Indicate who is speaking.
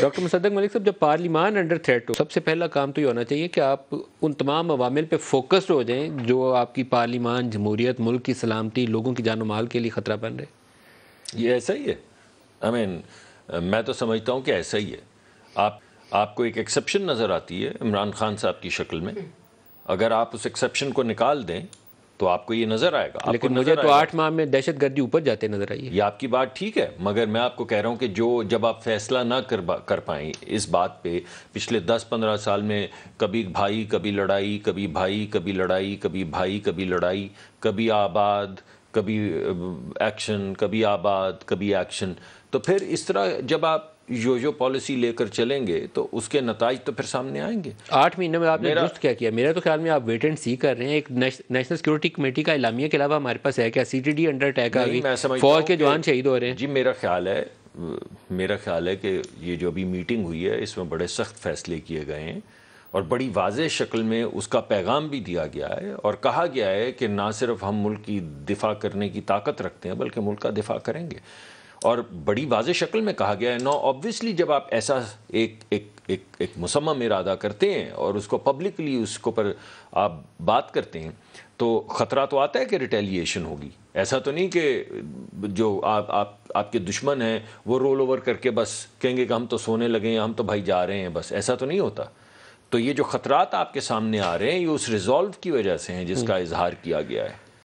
Speaker 1: Doctor मुसदक Malik साहब जब पार्लीमान under threat हो सबसे पहला काम तो ये होना चाहिए कि आप उन तमाम अवामिल पर फोकस्ड हो जाएँ जो आपकी पार्लीमान जमहूरियत मुल्क की सलामती लोगों की जान माल के लिए ख़तरा बन रहे
Speaker 2: ये ऐसा ही है आई I मीन mean, मैं तो समझता हूँ कि ऐसा ही है आप आपको एक एक्सेप्शन नज़र आती है इमरान खान साहब की शक्ल में अगर आप उस एक्सेप्शन को निकाल दें तो आपको ये नजर आएगा लेकिन मुझे तो आठ
Speaker 1: माह में दहशत गर्दी ऊपर जाते नजर आई
Speaker 2: ये आपकी बात ठीक है मगर मैं आपको कह रहा हूँ कि जो जब आप फैसला ना कर कर पाए इस बात पे पिछले दस पंद्रह साल में कभी भाई कभी लड़ाई कभी भाई कभी लड़ाई कभी भाई कभी लड़ाई कभी आबाद कभी एक्शन कभी आबाद कभी एक्शन तो फिर इस तरह जब आप यो यो पॉलिसी लेकर चलेंगे तो उसके नतज तो फिर सामने आएंगे
Speaker 1: आठ महीने में आपने दुरुस्त क्या किया मेरा तो ख्याल में आप वेट एंड सी कर रहे हैं एक नेशनल सिक्योरिटी कमेटी का इलामिया के अलावा हमारे पास है क्या C T D under attack आ गई फौज के जवान
Speaker 2: शहीद हो रहे हैं जी मेरा ख्याल है मेरा ख्याल है कि ये जो अभी मीटिंग हुई है इसमें बड़े सख्त फैसले किए गए हैं और बड़ी वाज शक्ल में उसका पैगाम भी दिया गया है और कहा गया है कि ना सिर्फ हम मुल्क की दिफा करने की ताकत रखते हैं बल्कि मुल्क का दिफा करेंगे और बड़ी वाज शक्ल में कहा गया है नो ऑब्वियसली जब आप ऐसा एक एक एक एक मुसम इरादा करते हैं और उसको पब्लिकली उसको पर आप बात करते हैं तो ख़तरा तो आता है कि रिटेलिएशन होगी ऐसा तो नहीं कि जो आप आप आपके दुश्मन हैं वो रोल ओवर करके बस कहेंगे कि हम तो सोने लगे हैं हम तो भाई जा रहे हैं बस ऐसा तो नहीं होता तो ये जो खतरा आपके सामने आ रहे हैं ये उस रिजॉल्व की वजह से हैं जिसका हम्म। इजहार किया गया है